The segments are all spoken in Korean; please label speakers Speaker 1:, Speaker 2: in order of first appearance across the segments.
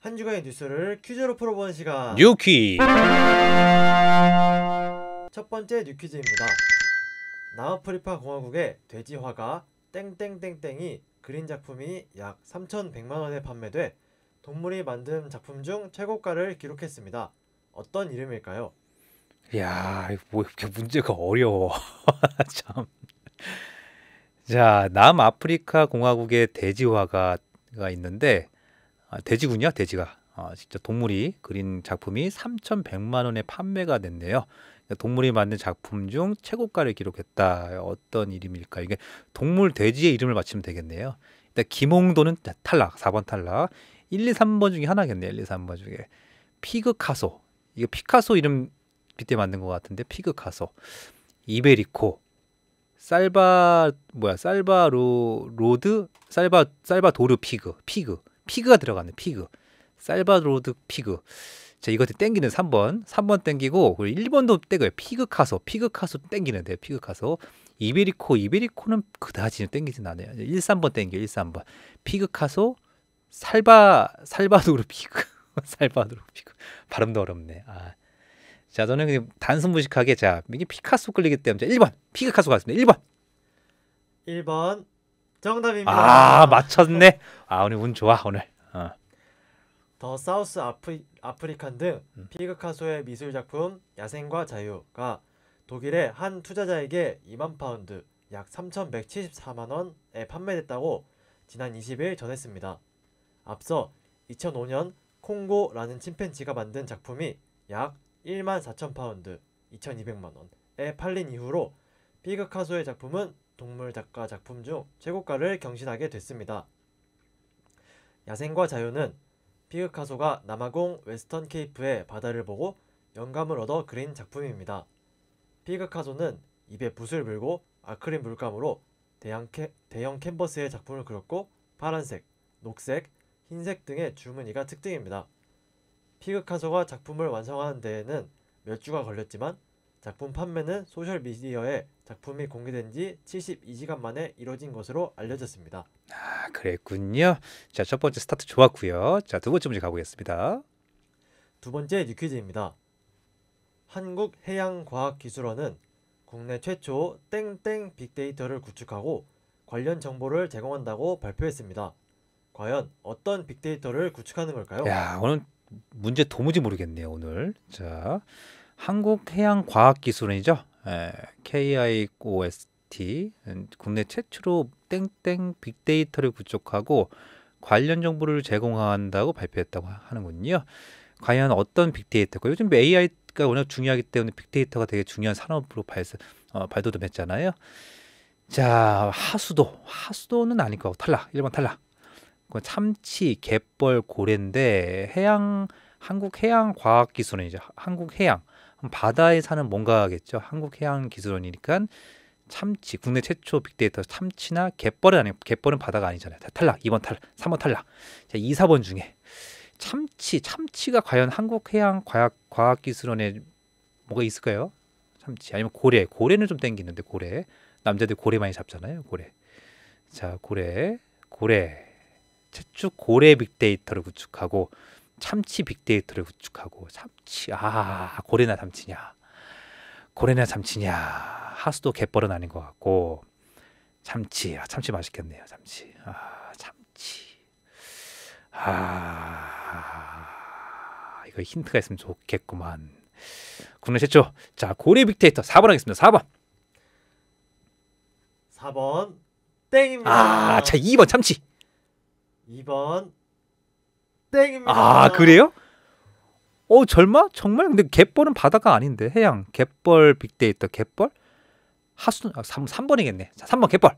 Speaker 1: 한 주간의 뉴스를 퀴즈로 풀어보는 시간 뉴퀴 첫 번째 뉴퀴즈입니다 남아프리카 공화국의 돼지 화가 땡땡땡땡이 그린 작품이 약 3,100만원에 판매돼 동물이 만든 작품 중 최고가를 기록했습니다 어떤 이름일까요?
Speaker 2: 야 뭐 이렇게 문제가 어려워 참 자, 남아프리카 공화국의 돼지화가 있는데 아, 돼지군요, 돼지가. 아, 진짜 동물이 그린 작품이 3,100만 원에 판매가 됐네요. 그러니까 동물이 만든 작품 중 최고가를 기록했다. 어떤 이름일까? 이게 동물 돼지의 이름을 맞추면 되겠네요. 일단 김홍도는 탈락, 4번 탈락. 1, 2, 3번 중에 하나겠네요. 1, 2, 3번 중에. 피그카소. 이게 피카소 이름 빗대 만든 것 같은데 피그카소. 이베리코. 살바 뭐야 살바로 로드 살바 살바도르 피그 피그 피그가 들어가네 피그 살바로드 피그 자 이것도 땡기는 3번 3번 땡기고 그리고 1번도 땡겨요 피그 카소 피그 카소 땡기는데 피그 카소 이베리코 이베리코는 그다지 땡기진 않아요 1 3번 땡겨 1 3번 피그 카소 살바 살바도르 피그 살바도르 피그 발음도 어렵네 아 자, 저는 단순무식하게 자, 이게 피카소 끌리기 때문에 1번. 피카소 같습니다. 1번.
Speaker 1: 1번. 정답입니다. 아,
Speaker 2: 맞췄네. 아, 오늘 운 좋아, 오늘.
Speaker 1: 어. 더 사우스 아프리, 아프리칸 등 음. 피카소의 미술 작품 야생과 자유가 독일의 한 투자자에게 2만 파운드, 약 3,174만 원에 판매됐다고 지난 20일 전했습니다. 앞서 2005년 콩고라는 침팬지가 만든 작품이 약 14,000파운드 2,200만원에 팔린 이후로 피그카소의 작품은 동물 작가 작품 중 최고가를 경신하게 됐습니다. 야생과 자유는 피그카소가 남아공 웨스턴 케이프의 바다를 보고 영감을 얻어 그린 작품입니다. 피그카소는 입에 붓을 물고 아크릴 물감으로 대형, 캐, 대형 캔버스의 작품을 그렸고 파란색, 녹색, 흰색 등의 주문이가 특징입니다. 피그카소가 작품을 완성하는 데에는 몇 주가 걸렸지만 작품 판매는 소셜미디어에 작품이 공개된 지 72시간 만에 이뤄진 것으로 알려졌습니다.
Speaker 2: 아 그랬군요. 자첫 번째 스타트 좋았고요. 자두 번째 문제 가보겠습니다.
Speaker 1: 두 번째 뉴퀴즈입니다. 한국해양과학기술원은 국내 최초 땡땡 빅데이터를 구축하고 관련 정보를 제공한다고 발표했습니다. 과연 어떤 빅데이터를 구축하는 걸까요? 야,
Speaker 2: 오늘 문제 도무지 모르겠네요 오늘. 자 한국해양과학기술원이죠. 에, 예, KIOST 음, 국내 최초로 땡땡 빅데이터를 구축하고 관련 정보를 제공한다고 발표했다고 하는군요. 과연 어떤 빅데이터고 요즘 뭐 AI가 워낙 중요하기 때문에 빅데이터가 되게 중요한 산업으로 발사, 어, 발돋움했잖아요. 자 하수도 하수도는 아닐 거고 탈락 1번 탈락 참치, 갯벌, 고래인데 해양 한국 해양 과학 기술원이제 한국 해양 바다에 사는 뭔가겠죠. 한국 해양 기술원이니까 참치 국내 최초 빅데이터 참치나 갯벌은 아니 갯벌은 바다가 아니잖아요. 탈락. 2번 탈락. 3번 탈락. 자, 2, 4번 중에 참치 참치가 과연 한국 해양 과학 과학 기술원에 뭐가 있을까요? 참치 아니면 고래. 고래는 좀 땡기는데 고래. 남자들 고래 많이 잡잖아요. 고래. 자, 고래. 고래. 최초 고래 빅데이터를 구축하고 참치 빅데이터를 구축하고 참치 아 고래나 참치냐 고래나 참치냐 하수도 갯벌은 아닌 것 같고 참치 아 참치 맛있겠네요 참치 아 참치 아 이거 힌트가 있으면 좋겠구만 국내 최초 자 고래 빅데이터 4번 하겠습니다 4번
Speaker 1: 4번 땡입니다
Speaker 2: 아자 2번 참치
Speaker 1: 2번 땡입니다. 아 그래요?
Speaker 2: 어 절마? 정말? 근데 갯벌은 바다가 아닌데 해양 갯벌 빅데이터 갯벌 하순 아, 3, 3번이겠네. 자 3번 갯벌.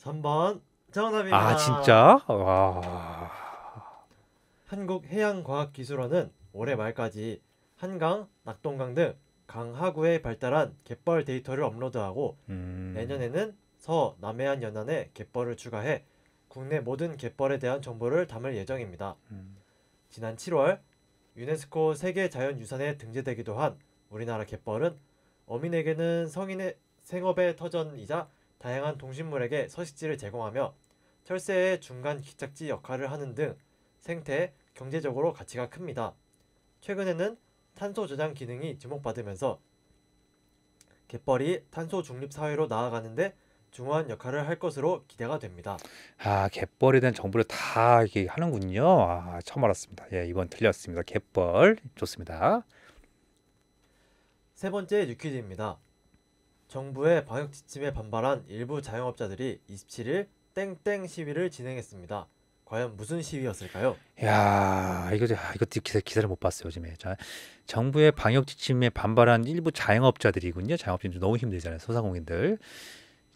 Speaker 1: 3번 정답입니다. 아 진짜?
Speaker 2: 와.
Speaker 1: 한국해양과학기술원은 올해 말까지 한강, 낙동강 등 강하구에 발달한 갯벌 데이터를 업로드하고 음... 내년에는 서 남해안 연안에 갯벌을 추가해 국내 모든 갯벌에 대한 정보를 담을 예정입니다. 음. 지난 7월 유네스코 세계자연유산에 등재되기도 한 우리나라 갯벌은 어민에게는 성인의 생업의 터전이자 다양한 동식물에게 서식지를 제공하며 철새의 중간 기착지 역할을 하는 등 생태, 경제적으로 가치가 큽니다. 최근에는 탄소 저장 기능이 주목받으면서 갯벌이 탄소 중립 사회로 나아가는데 중요한 역할을 할 것으로 기대가 됩니다. 아
Speaker 2: 갯벌에 대 정보를 다 이게 하는군요. 아 처음 알았습니다. 예 이번 틀렸습니다. 갯벌 좋습니다.
Speaker 1: 세 번째 뉴퀴즈입니다. 정부의 방역 지침에 반발한 일부 자영업자들이 27일 땡땡 시위를 진행했습니다. 과연 무슨 시위였을까요?
Speaker 2: 야 이거 이거 기사, 기사를 못 봤어요 요즘에. 자, 정부의 방역 지침에 반발한 일부 자영업자들이군요. 자영업자들 너무 힘들잖아요. 소상공인들.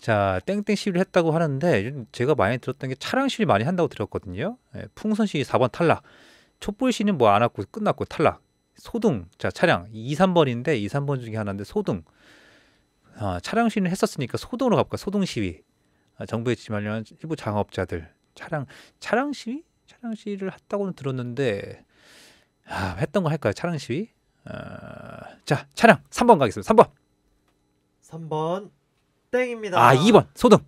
Speaker 2: 자 땡땡 시위를 했다고 하는데 제가 많이 들었던 게 차량 시위 많이 한다고 들었거든요. 예, 풍선 시위 4번 탈락, 촛불 시위는 뭐 안 왔고 끝났고 탈락, 소등 자 차량 2, 3번인데 2, 3번 중에 하나인데 소등 아, 차량 시위는 했었으니까 소등으로 갑까 소등 시위 아, 정부에 지말려는 일부 장업자들 차량 차량 시위 차량 시위를 했다고는 들었는데 아, 했던 거 할까요 차량 시위 아, 자 차량 3번 가겠습니다 3번
Speaker 1: 3번 땡입니다. 아, 2번 소등.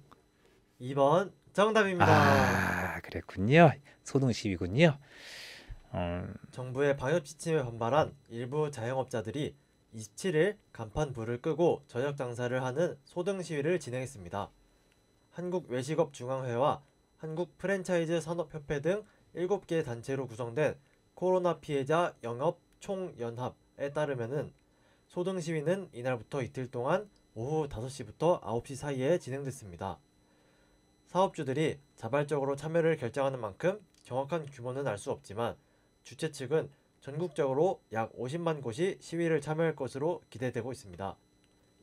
Speaker 1: 2번 정답입니다. 아,
Speaker 2: 그랬군요. 소등 시위군요.
Speaker 1: 음... 정부의 방역 지침에 반발한 일부 자영업자들이 27일 간판 불을 끄고 저녁 장사를 하는 소등 시위를 진행했습니다. 한국 외식업 중앙회와 한국 프랜차이즈 산업협회 등 7개 단체로 구성된 코로나 피해자 영업 총연합에 따르면은 소등 시위는 이날부터 이틀 동안 오후 5시부터 9시 사이에 진행됐습니다. 사업주들이 자발적으로 참여를 결정하는 만큼 정확한 규모는 알 수 없지만 주최 측은 전국적으로 약 50만 곳이 시위를 참여할 것으로 기대되고 있습니다.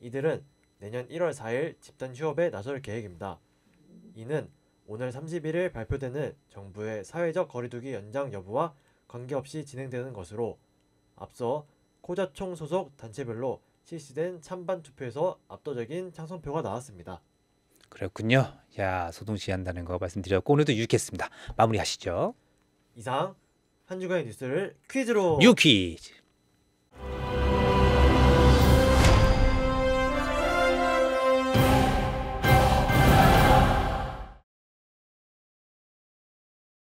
Speaker 1: 이들은 내년 1월 4일 집단 휴업에 나설 계획입니다. 이는 오늘 31일 발표되는 정부의 사회적 거리두기 연장 여부와 관계없이 진행되는 것으로 앞서 코자총 소속 단체별로 실시된 찬반 투표에서 압도적인 찬성표가 나왔습니다.
Speaker 2: 그렇군요. 야 소동시한다는 거 말씀드렸고 오늘도 유익했습니다. 마무리하시죠.
Speaker 1: 이상 한 주간의 뉴스를 퀴즈로
Speaker 2: 유퀴즈